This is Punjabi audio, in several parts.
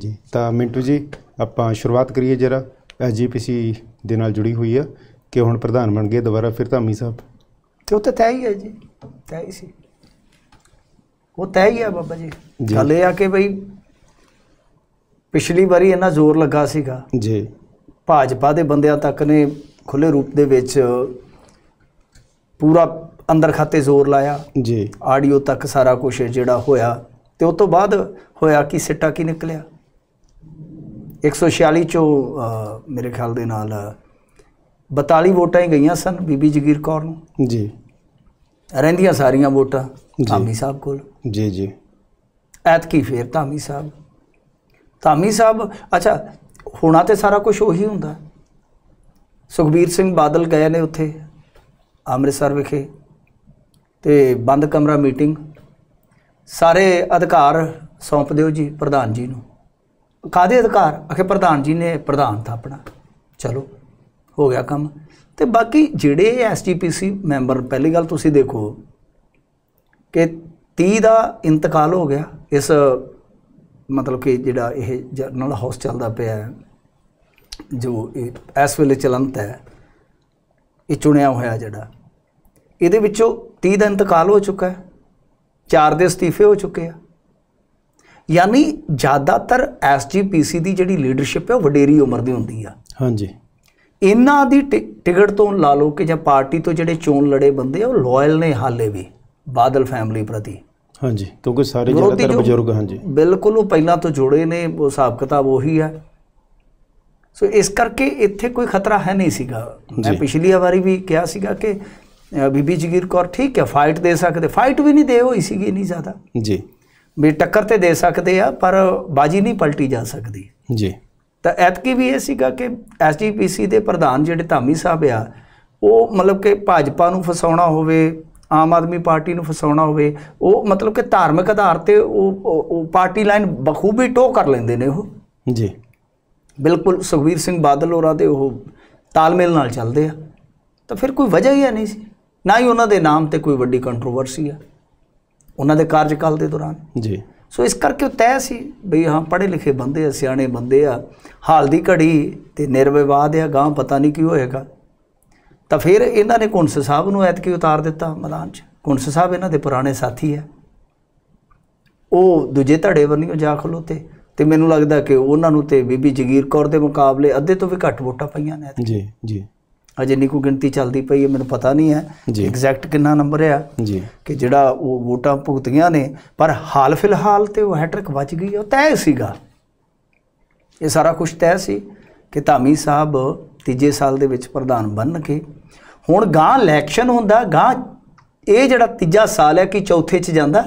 ਜੀ ਤਾਂ ਮਿੰਟੂ ਜੀ ਆਪਾਂ ਸ਼ੁਰੂਆਤ ਕਰੀਏ ਜਰਾ ਐਸਜੀਪੀਸੀ ਦੇ ਨਾਲ ਜੁੜੀ ਹੋਈ ਆ ਕਿ ਹੁਣ ਪ੍ਰਧਾਨ ਬਣ ਗਏ ਦੁਬਾਰਾ ਫਿਰ ਧਾਮੀ ਸਾਹਿਬ ਤੇ ਉਹ ਤਾਂ ਹੀ ਹੈ ਜੀ ਤੈ ਹੀ ਸੀ ਉਹ ਤੈ ਹੀ ਆ ਬਾਬਾ ਜੀ ਗੱਲ ਇਹ ਆ ਕਿ ਬਈ ਪਿਛਲੀ ਵਾਰੀ ਇਹਨਾਂ ਜ਼ੋਰ ਲੱਗਾ ਸੀਗਾ ਜੀ ਭਾਜਪਾ ਦੇ ਬੰਦਿਆਂ ਤੱਕ ਨੇ ਖੁੱਲੇ ਰੂਪ ਦੇ ਵਿੱਚ ਪੂਰਾ ਅੰਦਰ ਖਾਤੇ ਜ਼ੋਰ ਲਾਇਆ ਜੀ ਆਡੀਓ ਤੱਕ ਸਾਰਾ ਕੁਝ ਜਿਹੜਾ ਹੋਇਆ ਤੇ ਉਸ ਤੋਂ ਬਾਅਦ ਹੋਇਆ ਕਿ ਸਿੱਟਾ ਕੀ ਨਿਕਲਿਆ 146 ਚੋਂ ਮੇਰੇ ਖਿਆਲ ਦੇ ਨਾਲ 42 ਵੋਟਾਂ ਹੀ ਗਈਆਂ ਸਨ ਬੀਬੀ ਜਗੀਰ ਕੌਰ ਨੂੰ ਜੀ ਰਹਿੰਦੀਆਂ ਸਾਰੀਆਂ ਵੋਟਾਂ ਧਾਮੀ ਸਾਹਿਬ ਕੋਲ ਜੀ ਜੀ ਐਤ ਕੀ ਫੇਰ ਧਾਮੀ ਸਾਹਿਬ ਧਾਮੀ ਸਾਹਿਬ ਅੱਛਾ ਹੋਣਾ ਤੇ ਸਾਰਾ ਕੁਝ ਉਹੀ ਹੁੰਦਾ ਸੁਖਬੀਰ ਸਿੰਘ ਬਾਦਲ ਗਏ ਨੇ ਉੱਥੇ ਅੰਮ੍ਰਿਤਸਰ ਵਿਖੇ ਤੇ ਬੰਦ ਕਮਰਾ ਮੀਟਿੰਗ ਸਾਰੇ ਅਧਿਕਾਰ ਸੌਂਪ ਦਿਓ ਜੀ ਪ੍ਰਧਾਨ ਜੀ ਨੂੰ ਕਾਦੇ ਅਧਿਕਾਰ ਅਖੇ ਪ੍ਰਧਾਨ ਜੀ ਨੇ ਪ੍ਰਧਾਨ ਆਪਣਾ ਚਲੋ ਹੋ ਗਿਆ ਕੰਮ ਤੇ ਬਾਕੀ ਜਿਹੜੇ ਐਸਟੀਪੀਸੀ ਮੈਂਬਰ ਪਹਿਲੀ ਗੱਲ ਤੁਸੀਂ ਦੇਖੋ ਕਿ 30 ਦਾ ਇੰਤਕਾਲ ਹੋ ਗਿਆ ਇਸ ਮਤਲਬ ਕਿ ਜਿਹੜਾ ਇਹ ਜਰਨਲ ਹਾਊਸ ਚੱਲਦਾ ਪਿਆ ਹੈ ਜੋ ਇਸ ਵੇਲੇ ਚਲੰਤ ਹੈ ਇਹ ਚੁਣਿਆ ਹੋਇਆ ਜਿਹੜਾ ਇਹਦੇ ਵਿੱਚੋਂ 30 ਦਾ ਇੰਤਕਾਲ ਹੋ ਚੁੱਕਾ ਹੈ ਚਾਰ ਦੇ ਅਸਤੀਫੇ ਹੋ ਚੁੱਕੇ ਆ ਯਾਨੀ ਜ਼ਿਆਦਾਤਰ ਐਸਜੀਪੀਸੀ ਦੀ ਜਿਹੜੀ ਲੀਡਰਸ਼ਿਪ ਹੈ ਉਹ ਵਡੇਰੀ ਉਮਰ ਦੀ ਹੁੰਦੀ ਆ ਹਾਂਜੀ ਇਹਨਾਂ ਦੀ ਟਿਕਟ ਤੋਂ ਲਾ ਲਓ ਕਿ ਜਾਂ ਪਾਰਟੀ ਤੋਂ ਜਿਹੜੇ ਚੋਣ ਲੜੇ ਬੰਦੇ ਆ ਉਹ ਲਾਇਲ ਨੇ ਹਾਲੇ ਵੀ ਬਾਦਲ ਫੈਮਿਲੀ ਪ੍ਰਤੀ ਹਾਂਜੀ ਕਿਉਂਕਿ ਸਾਰੇ ਜ਼ਿਆਦਾਤਰ ਬਜ਼ੁਰਗ ਹਾਂਜੀ ਬਿਲਕੁਲ ਉਹ ਪਹਿਲਾਂ ਤੋਂ ਜੁੜੇ ਨੇ ਉਹ ਹਿਸਾਬ ਕਿਤਾਬ ਉਹੀ ਆ ਸੋ ਇਸ ਕਰਕੇ ਇੱਥੇ ਕੋਈ ਖਤਰਾ ਹੈ ਨਹੀਂ ਸੀਗਾ ਮੈਂ ਪਿਛਲੀ ਵਾਰੀ ਵੀ ਕਿਹਾ ਸੀਗਾ ਕਿ ਬੀਬੀ ਜਗੀਰ ਕੌਰ ਠੀਕ ਹੈ ਫਾਈਟ ਦੇ ਸਕਦੇ ਫਾਈਟ ਵੀ ਨਹੀਂ ਦੇ ਹੋਈ ਸੀਗੀ ਨਹੀਂ ਜ਼ਿਆਦਾ ਜੀ ਵੀ ਟੱਕਰ ਤੇ ਦੇ ਸਕਦੇ ਆ ਪਰ ਬਾਜੀ ਨਹੀਂ ਪਲਟੀ ਜਾ ਸਕਦੀ ਜੀ ਤਾਂ ਐਤਕੀ ਵੀ ਇਹ ਸੀਗਾ ਕਿ ਐਸਟੀਪੀਸੀ ਦੇ ਪ੍ਰਧਾਨ ਜਿਹੜੇ ਧਾਮੀ ਸਾਹਿਬ ਆ ਉਹ ਮਤਲਬ ਕਿ ਭਾਜਪਾ ਨੂੰ ਫਸਾਉਣਾ ਹੋਵੇ ਆਮ ਆਦਮੀ ਪਾਰਟੀ ਨੂੰ ਫਸਾਉਣਾ ਹੋਵੇ ਉਹ ਮਤਲਬ ਕਿ ਧਾਰਮਿਕ ਆਧਾਰ ਤੇ ਉਹ ਪਾਰਟੀ ਲਾਈਨ ਬਖੂਬੀ ਟੋ ਕਰ ਲੈਂਦੇ ਨੇ ਉਹ ਜੀ ਬਿਲਕੁਲ ਸੁਖਵੀਰ ਸਿੰਘ ਬਾਦਲ ਹੋਰਾਂ ਦੇ ਉਹ ਤਾਲਮੇਲ ਨਾਲ ਚੱਲਦੇ ਆ ਤਾਂ ਫਿਰ ਕੋਈ ਵਜ੍ਹਾ ਹੀ ਨਹੀਂ ਸੀ ਨਾ ਹੀ ਉਹਨਾਂ ਦੇ ਨਾਮ ਤੇ ਕੋਈ ਵੱਡੀ ਕੰਟਰੋਵਰਸੀ ਆ ਉਹਨਾਂ ਦੇ ਕਾਰਜਕਾਲ ਦੇ ਦੌਰਾਨ ਜੀ ਸੋ ਇਸ ਕਰਕੇ ਉਹ ਤੈਅ ਸੀ ਬਈ ਹਾਂ ਪੜ੍ਹੇ ਲਿਖੇ ਬੰਦੇ ਆ ਸਿਆਣੇ ਬੰਦੇ ਆ ਹਾਲ ਦੀ ਘੜੀ ਤੇ ਨਿਰਵਿਵਾਦ ਆ ਗਾਂ ਪਤਾ ਨਹੀਂ ਕੀ ਹੋਏਗਾ ਤਾਂ ਫਿਰ ਇਹਨਾਂ ਨੇ ਕੁੰਸ ਸਾਹਿਬ ਨੂੰ ਐਤਕੀ ਉਤਾਰ ਦਿੱਤਾ ਮਦਾਨ 'ਚ ਕੁੰਸ ਸਾਹਿਬ ਇਹਨਾਂ ਦੇ ਪੁਰਾਣੇ ਸਾਥੀ ਆ ਉਹ ਦੂਜੇ ਧੜੇ ਵਰਨੀਓ ਜਾ ਖਲੋਤੇ ਤੇ ਮੈਨੂੰ ਲੱਗਦਾ ਕਿ ਉਹਨਾਂ ਨੂੰ ਤੇ ਬੀਬੀ ਜਗੀਰ ਕੌਰ ਦੇ ਮੁਕਾਬਲੇ ਅੱਧੇ ਤੋਂ ਵੀ ਘੱਟ ਵੋਟਾਂ ਪਈਆਂ ਨੇ ਜੀ ਜੀ ਹਜੇ ਨਹੀਂ ਕੋਈ ਗਿਣਤੀ ਚੱਲਦੀ ਪਈ ਹੈ ਮੈਨੂੰ ਪਤਾ ਨਹੀਂ ਹੈ ਐਗਜ਼ੈਕਟ ਕਿੰਨਾ ਨੰਬਰ ਆ ਜੀ ਕਿ ਜਿਹੜਾ ਉਹ ਵੋਟਾਂ ਭੁਗਤੀਆਂ ਨੇ ਪਰ ਹਾਲ ਫਿਲਹਾਲ ਤੇ ਉਹ ਹੈਟ੍ਰਿਕ ਵੱਜ ਗਈ ਉਹ ਤੈਅ ਸੀਗਾ ਇਹ ਸਾਰਾ ਕੁਝ ਤੈਅ ਸੀ ਕਿ ਧਾਮੀ ਸਾਹਿਬ ਤੀਜੇ ਸਾਲ ਦੇ ਵਿੱਚ ਪ੍ਰਧਾਨ ਬਣ ਕੇ ਹੁਣ ਗਾਂ ਇਲੈਕਸ਼ਨ ਹੁੰਦਾ ਗਾਂ ਇਹ ਜਿਹੜਾ ਤੀਜਾ ਸਾਲ ਹੈ ਕਿ ਚੌਥੇ 'ਚ ਜਾਂਦਾ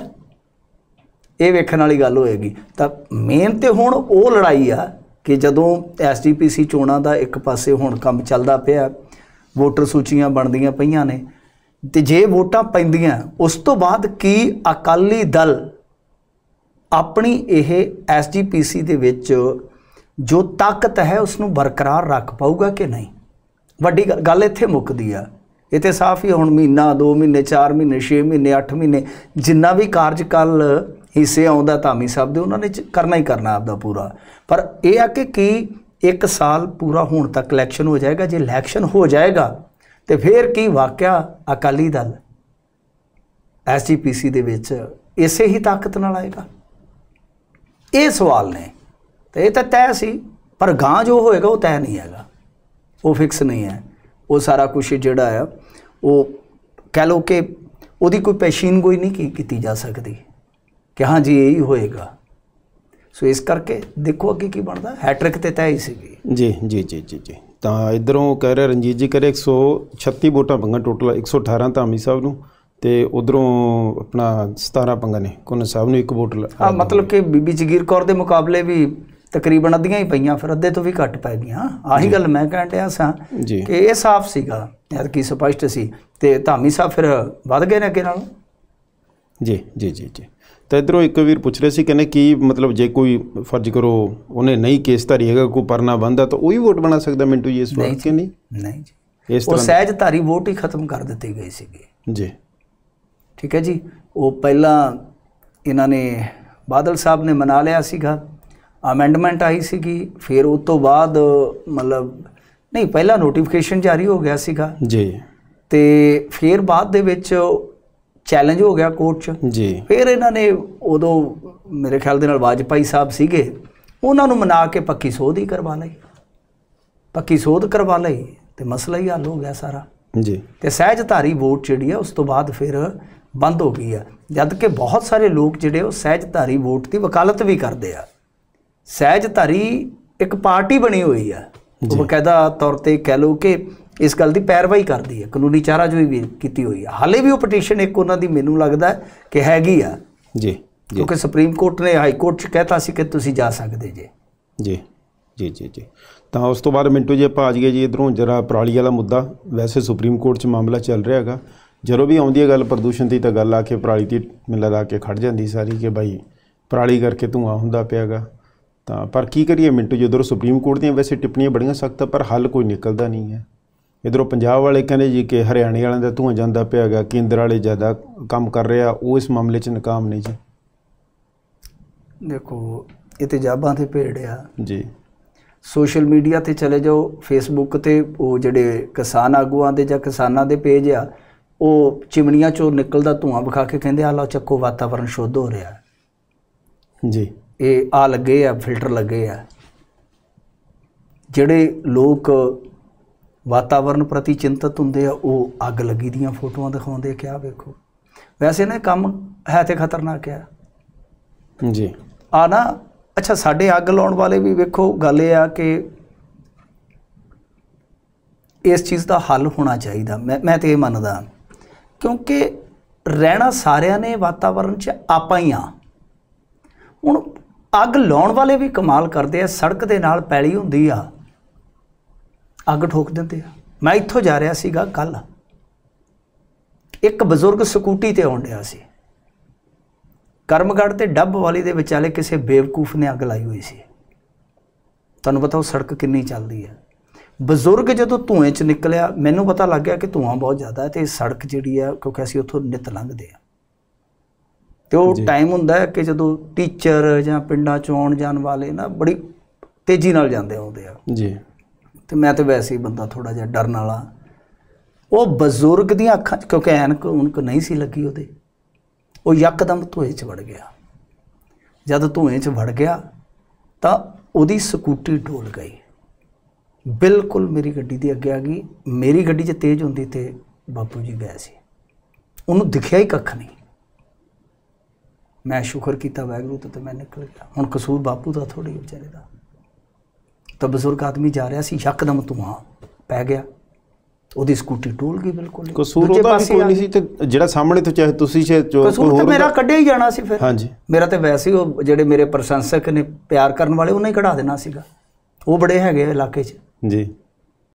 ਇਹ ਵੇਖਣ ਵਾਲੀ ਗੱਲ ਹੋਏਗੀ ਤਾਂ ਮੇਨ ਤੇ ਹੁਣ ਉਹ ਲੜਾਈ ਆ ਕਿ ਜਦੋਂ ਐਸਡੀਪੀਸੀ ਚੋਣਾਂ ਦਾ ਇੱਕ ਪਾਸੇ ਹੁਣ ਕੰਮ ਚੱਲਦਾ ਪਿਆ ਵੋਟਰ ਸੂਚੀਆਂ ਬਣਦੀਆਂ ਪਈਆਂ ਨੇ ਤੇ ਜੇ ਵੋਟਾਂ ਪੈਂਦੀਆਂ ਉਸ ਤੋਂ ਬਾਅਦ ਕੀ ਅਕਾਲੀ ਦਲ ਆਪਣੀ ਇਹ ਐਸਜੀਪੀਸੀ ਦੇ ਵਿੱਚ ਜੋ ਤਾਕਤ ਹੈ ਉਸ ਨੂੰ ਬਰਕਰਾਰ ਰੱਖ ਪਾਊਗਾ ਕਿ ਨਹੀਂ ਵੱਡੀ ਗੱਲ ਇੱਥੇ ਮੁੱਕਦੀ ਆ ਇਥੇ ਸਾਫ਼ ਹੀ ਹੁਣ ਮਹੀਨਾ 2 ਮਹੀਨੇ 4 ਮਹੀਨੇ 6 ਮਹੀਨੇ 8 ਮਹੀਨੇ ਜਿੰਨਾ ਵੀ ਕਾਰਜਕਾਲ ਹਿੱਸੇ ਆਉਂਦਾ ਧਾਮੀ ਸਾਹਿਬ ਦੇ ਉਹਨਾਂ ਨੇ ਕਰਨਾ ਹੀ ਕਰਨਾ ਆਪਦਾ ਪੂਰਾ ਪਰ ਇਹ ਆ ਕਿ ਕੀ ਇੱਕ ਸਾਲ ਪੂਰਾ ਹੋਣ ਤੱਕ ਇਲੈਕਸ਼ਨ ਹੋ ਜਾਏਗਾ ਜੇ ਇਲੈਕਸ਼ਨ ਹੋ ਜਾਏਗਾ ਤੇ ਫਿਰ ਕੀ ਵਾਕਿਆ ਅਕਾਲੀ ਦਲ ਐਸਜੀਪੀਸੀ ਦੇ ਵਿੱਚ ਇਸੇ ਹੀ ਤਾਕਤ ਨਾਲ ਆਏਗਾ ਇਹ ਸਵਾਲ ਨੇ ਤੇ ਇਹ ਤਾਂ ਤੈਅ ਸੀ ਪਰ ਗਾਂ ਜੋ ਹੋਏਗਾ ਉਹ ਤੈਅ ਨਹੀਂ ਹੈਗਾ ਉਹ ਫਿਕਸ ਨਹੀਂ ਹੈ ਉਹ ਸਾਰਾ ਕੁਝ ਜਿਹੜਾ ਆ ਉਹ ਕਹਿ ਲੋ ਕਿ ਉਹਦੀ ਕੋਈ ਕੋਈ ਨਹੀਂ ਕੀਤੀ ਜਾ ਸਕਦੀ ਕਿ ਹਾਂ ਜੀ ਇਹੀ ਹੋਏਗਾ ਸੋ ਇਸ ਕਰਕੇ ਦੇਖੋ ਅੱਗੇ ਕੀ ਬਣਦਾ ਹੈਟ੍ਰਿਕ ਤੇ ਤੈਅ ਹੀ ਸੀਗੀ ਜੀ ਜੀ ਜੀ ਜੀ ਜੀ ਤਾਂ ਇਧਰੋਂ ਕਹਿ ਰਿਹਾ ਰਣਜੀਤ ਜੀ ਕਰੇ 136 ਵੋਟਾਂ ਪੰਗਾ ਟੋਟਲ 118 ਧਾਮੀ ਸਾਹਿਬ ਨੂੰ ਤੇ ਉਧਰੋਂ ਆਪਣਾ 17 ਪੰਗਾ ਨੇ ਕੋਨ ਸਾਹਿਬ ਨੂੰ ਇੱਕ ਵੋਟ ਆ ਮਤਲਬ ਕਿ ਬੀਬੀ ਜਗੀਰ ਕੌਰ ਦੇ ਮੁਕਾਬਲੇ ਵੀ ਤਕਰੀਬਨ ਅੱਧੀਆਂ ਹੀ ਪਈਆਂ ਫਿਰ ਅੱਧੇ ਤੋਂ ਵੀ ਘੱਟ ਪੈ ਗਈਆਂ ਆਹੀ ਗੱਲ ਮੈਂ ਕਹਿਣ ਡਿਆ ਸਾਂ ਕਿ ਇਹ ਸਾਫ਼ ਸੀਗਾ ਇਹ ਕੀ ਸਪਸ਼ਟ ਸੀ ਤੇ ਧਾਮੀ ਸਾਹਿਬ ਫਿਰ ਵੱਧ ਗਏ ਨੇ ਅੱਗੇ ਨੂੰ ਜੀ ਜੀ ਜੀ ਜੀ ਤਾਂ ਇਧਰੋਂ ਇੱਕ ਵੀਰ ਪੁੱਛ ਰਿਹਾ ਸੀ ਕਹਿੰਦੇ ਕੀ ਮਤਲਬ ਜੇ ਕੋਈ ਫਰਜ਼ ਕਰੋ ਉਹਨੇ ਨਹੀਂ ਕੇਸ ਧਾਰੀ ਹੈਗਾ ਕੋਈ ਪਰਨਾ ਬੰਦਾ ਤਾਂ ਉਹ ਹੀ ਵੋਟ ਬਣਾ ਸਕਦਾ ਮਿੰਟੂ ਜੀ ਇਸ ਵਾਰ ਕਿ ਨਹੀਂ ਨਹੀਂ ਜੀ ਇਸ ਤਰ੍ਹਾਂ ਉਹ ਸਹਿਜ ਧਾਰੀ ਵੋਟ ਹੀ ਖਤਮ ਕਰ ਦਿੱਤੀ ਗਈ ਸੀਗੇ ਜੀ ਠੀਕ ਹੈ ਜੀ ਉਹ ਪਹਿਲਾਂ ਇਹਨਾਂ ਨੇ ਬਾਦਲ ਸਾਹਿਬ ਨੇ ਮਨਾ ਲਿਆ ਸੀਗਾ ਅਮੈਂਡਮੈਂਟ ਆਈ ਸੀਗੀ ਫਿਰ ਉਸ ਤੋਂ ਬਾਅਦ ਮਤਲਬ ਨਹੀਂ ਪਹਿਲਾਂ ਨੋਟੀਫਿਕੇਸ਼ਨ ਜਾਰੀ ਹੋ ਗਿਆ ਸੀਗਾ ਜੀ ਤੇ ਫਿਰ ਬਾਅਦ ਦੇ ਵਿੱਚ ਚੈਲੰਜ ਹੋ ਗਿਆ ਕੋਰਟ 'ਚ ਜੀ ਫਿਰ ਇਹਨਾਂ ਨੇ ਉਦੋਂ ਮੇਰੇ ਖਿਆਲ ਦੇ ਨਾਲ ਵਾਜਪਾਈ ਸਾਹਿਬ ਸੀਗੇ ਉਹਨਾਂ ਨੂੰ ਮਨਾ ਕੇ ਪੱਕੀ ਸੋਧ ਹੀ ਕਰਵਾ ਲਈ ਪੱਕੀ ਸੋਧ ਕਰਵਾ ਲਈ ਤੇ ਮਸਲਾ ਹੀ ਹੱਲ ਹੋ ਗਿਆ ਸਾਰਾ ਜੀ ਤੇ ਸਹਿਜਧਾਰੀ ਵੋਟ ਜਿਹੜੀ ਆ ਉਸ ਤੋਂ ਬਾਅਦ ਫਿਰ ਬੰਦ ਹੋ ਗਈ ਆ ਜਦ ਕਿ ਬਹੁਤ ਸਾਰੇ ਲੋਕ ਜਿਹੜੇ ਉਹ ਸਹਿਜਧਾਰੀ ਵੋਟ ਦੀ ਵਕਾਲਤ ਵੀ ਕਰਦੇ ਆ ਸਹਿਜਧਾਰੀ ਇੱਕ ਪਾਰਟੀ ਬਣੀ ਹੋਈ ਆ ਉਹ ਬਕਾਇਦਾ ਤੌਰ ਤੇ ਕਹਿ ਲੋ ਕਿ ਇਸ ਗੱਲ ਦੀ ਪੈਰਵਾਈ ਕਰਦੀ ਹੈ ਕਾਨੂੰਨੀ ਚਾਰਾ ਜੋ ਵੀ ਕੀਤੀ ਹੋਈ ਹੈ ਹਾਲੇ ਵੀ ਉਹ ਪਟੀਸ਼ਨ ਇੱਕ ਉਹਨਾਂ ਦੀ ਮੈਨੂੰ ਲੱਗਦਾ ਕਿ ਹੈਗੀ ਆ ਜੀ ਕਿਉਂਕਿ ਸੁਪਰੀਮ ਕੋਰਟ ਨੇ ਹਾਈ ਕੋਰਟ 'ਚ ਕਹਿਤਾ ਸੀ ਕਿ ਤੁਸੀਂ ਜਾ ਸਕਦੇ ਜੇ ਜੀ ਜੀ ਜੀ ਜੀ ਤਾਂ ਉਸ ਤੋਂ ਬਾਅਦ ਮਿੰਟੂ ਜੀ ਆਪਾਂ ਆ ਜਾਈਏ ਜੀ ਇਧਰੋਂ ਜਰਾ ਪਰਾਲੀ ਵਾਲਾ ਮੁੱਦਾ ਵੈਸੇ ਸੁਪਰੀਮ ਕੋਰਟ 'ਚ ਮਾਮਲਾ ਚੱਲ ਰਿਹਾ ਹੈਗਾ ਜਦੋਂ ਵੀ ਆਉਂਦੀ ਹੈ ਗੱਲ ਪ੍ਰਦੂਸ਼ਣ ਦੀ ਤਾਂ ਗੱਲ ਆ ਕੇ ਪਰਾਲੀ ਦੀ ਮਿਲਾ ਲਾ ਕੇ ਖੜ ਜਾਂਦੀ ਸਾਰੀ ਕਿ ਭਾਈ ਪਰਾਲੀ ਕਰਕੇ ਧੂਆ ਹੁੰਦਾ ਪਿਆਗਾ ਤਾਂ ਪਰ ਕੀ ਕਰੀਏ ਮਿੰਟੂ ਜੀ ਉਧਰ ਸੁਪਰੀਮ ਕੋਰਟ ਦੀਆਂ ਵੈਸੇ ਟਿੱਪਣੀਆਂ ਬੜੀਆਂ ਸਖਤ ਪਰ ਹੱਲ ਕੋਈ ਨਿਕਲਦਾ ਨਹੀਂ ਹੈ ਇਧਰੋਂ ਪੰਜਾਬ ਵਾਲੇ ਕਹਿੰਦੇ ਜੀ ਕਿ ਹਰਿਆਣੇ ਵਾਲਿਆਂ ਦਾ ਧੂਆਂ ਜਾਂਦਾ ਪਿਆ ਹੈਗਾ ਕੇਂਦਰ ਵਾਲੇ ਜ਼ਿਆਦਾ ਕੰਮ ਕਰ ਰਿਹਾ ਉਹ ਇਸ ਮਾਮਲੇ 'ਚ ਨਾਕਾਮ ਨਹੀਂ ਜੀ ਦੇਖੋ ਇਹ ਤੇ ਜਾਬਾਂ ਤੇ ਭੇੜ ਆ ਜੀ ਸੋਸ਼ਲ ਮੀਡੀਆ ਤੇ ਚਲੇ ਜਾਓ ਫੇਸਬੁੱਕ ਤੇ ਉਹ ਜਿਹੜੇ ਕਿਸਾਨ ਆਗੂਆਂ ਦੇ ਜਾਂ ਕਿਸਾਨਾਂ ਦੇ ਪੇਜ ਆ ਉਹ ਚਿਮਣੀਆਂ ਚੋਂ ਨਿਕਲਦਾ ਧੂਆਂ ਵਿਖਾ ਕੇ ਕਹਿੰਦੇ ਆ ਲਓ ਚੱਕੋ ਵਾਤਾਵਰਣ ਸ਼ੁੱਧ ਹੋ ਰਿਹਾ ਜੀ ਇਹ ਆ ਲੱਗੇ ਆ ਫਿਲਟਰ ਲੱਗੇ ਆ ਜਿਹੜੇ ਲੋਕ ਵਾਤਾਵਰਨ ਪ੍ਰਤੀ ਚਿੰਤਤ ਹੁੰਦੇ ਆ ਉਹ ਅੱਗ ਲੱਗੀ ਦੀਆਂ ਫੋਟੋਆਂ ਦਿਖਾਉਂਦੇ ਕਿ ਆ ਵੇਖੋ ਵੈਸੇ ਨਾ ਕੰਮ ਹੈ ਤੇ ਖਤਰਨਾਕ ਆ ਜੀ ਆ ਨਾ ਅੱਛਾ ਸਾਡੇ ਅੱਗ ਲਾਉਣ ਵਾਲੇ ਵੀ ਵੇਖੋ ਗੱਲ ਇਹ ਆ ਕਿ ਇਸ ਚੀਜ਼ ਦਾ ਹੱਲ ਹੋਣਾ ਚਾਹੀਦਾ ਮੈਂ ਮੈਂ ਤੇ ਇਹ ਮੰਨਦਾ ਕਿਉਂਕਿ ਰਹਿਣਾ ਸਾਰਿਆਂ ਨੇ ਵਾਤਾਵਰਨ 'ਚ ਆਪਾਂ ਹੀ ਆ ਹੁਣ ਅੱਗ ਲਾਉਣ ਵਾਲੇ ਵੀ ਕਮਾਲ ਕਰਦੇ ਆ ਸੜਕ ਦੇ ਨਾਲ ਪੈਲੀ ਹੁੰਦੀ ਆ ਅੱਗ ਠੋਕ ਦਿੰਦੇ ਆ ਮੈਂ ਇੱਥੋਂ ਜਾ ਰਿਹਾ ਸੀਗਾ ਕੱਲ ਇੱਕ ਬਜ਼ੁਰਗ ਸਕੂਟੀ ਤੇ ਆਉਣ ਰਿਹਾ ਸੀ ਕਰਮਗੜ ਤੇ ਡੱਬ ਵਾਲੀ ਦੇ ਵਿਚਾਲੇ ਕਿਸੇ ਬੇਵਕੂਫ ਨੇ ਅੱਗ ਲਾਈ ਹੋਈ ਸੀ ਤੁਹਾਨੂੰ ਪਤਾ ਉਹ ਸੜਕ ਕਿੰਨੀ ਚੱਲਦੀ ਹੈ ਬਜ਼ੁਰਗ ਜਦੋਂ ਧੂਏ ਚ ਨਿਕਲਿਆ ਮੈਨੂੰ ਪਤਾ ਲੱਗ ਗਿਆ ਕਿ ਧੂਆਂ ਬਹੁਤ ਜ਼ਿਆਦਾ ਹੈ ਤੇ ਇਹ ਸੜਕ ਜਿਹੜੀ ਆ ਕਿਉਂਕਿ ਅਸੀਂ ਉੱਥੋਂ ਨਿਤ ਲੰਘਦੇ ਆ ਤੇ ਉਹ ਟਾਈਮ ਹੁੰਦਾ ਹੈ ਕਿ ਜਦੋਂ ਟੀਚਰ ਜਾਂ ਪਿੰਡਾਂ ਚ ਆਉਣ ਜਾਣ ਵਾਲੇ ਨਾ ਬੜੀ ਤੇਜ਼ੀ ਨਾਲ ਜਾਂਦੇ ਆਉਂਦੇ ਆ ਜੀ ਤੇ ਮੈਂ ਤੇ ਵੈਸੇ ਹੀ ਬੰਦਾ ਥੋੜਾ ਜਿਹਾ ਡਰਨ ਵਾਲਾ ਉਹ ਬਜ਼ੁਰਗ ਦੀਆਂ ਅੱਖਾਂ ਕਿਉਂਕਿ ਐਨਕ ਉਹਨਕ ਨਹੀਂ ਸੀ ਲੱਗੀ ਉਹਦੇ ਉਹ ਯਕਦਮ ਧੂਏ 'ਚ ਵੜ ਗਿਆ ਜਦ ਧੂਏ 'ਚ ਵੜ ਗਿਆ ਤਾਂ ਉਹਦੀ ਸਕੂਟੀ ਢੋਲ ਗਈ ਬਿਲਕੁਲ ਮੇਰੀ ਗੱਡੀ ਦੇ ਅੱਗੇ ਆ ਗਈ ਮੇਰੀ ਗੱਡੀ 'ਚ ਤੇਜ਼ ਹੁੰਦੀ ਤੇ ਬਾਪੂ ਜੀ ਗਏ ਸੀ ਉਹਨੂੰ ਦਿਖਿਆ ਹੀ ਕੱਖ ਨਹੀਂ ਮੈਂ ਸ਼ੁਕਰ ਕੀਤਾ ਵਾਹਿਗੁਰੂ ਤੇ ਮੈਂ ਨਿਕਲ ਗਿਆ ਹੁਣ ਕਸੂਰ ਬਾਪੂ ਦਾ ਥੋੜੀ ਵਿਚਾਰੇ ਦਾ ਤਾਂ ਬਜ਼ੁਰਗ ਆਦਮੀ ਜਾ ਰਿਹਾ ਸੀ ਯਕਦਮ ਧੂਆਂ ਪੈ ਗਿਆ ਉਹਦੀ ਸਕੂਟੀ ਟੋਲ ਗਈ ਬਿਲਕੁਲ ਕਸੂਰ ਉਹਦਾ ਕੋਈ ਨਹੀਂ ਸੀ ਤੇ ਜਿਹੜਾ ਸਾਹਮਣੇ ਤੋਂ ਚਾਹੇ ਤੁਸੀਂ ਚਾਹੇ ਕਸੂਰ ਤਾਂ ਮੇਰਾ ਕੱਢਿਆ ਹੀ ਜਾਣਾ ਸੀ ਫਿਰ ਹਾਂਜੀ ਮੇਰਾ ਤੇ ਵੈਸੇ ਹੀ ਉਹ ਜਿਹੜੇ ਮੇਰੇ ਪ੍ਰਸ਼ੰਸਕ ਨੇ ਪਿਆਰ ਕਰਨ ਵਾਲੇ ਉਹਨਾਂ ਹੀ ਕਢਾ ਦੇਣਾ ਸੀਗਾ ਉਹ ਬੜੇ ਹੈਗੇ ਇਲਾਕੇ 'ਚ ਜੀ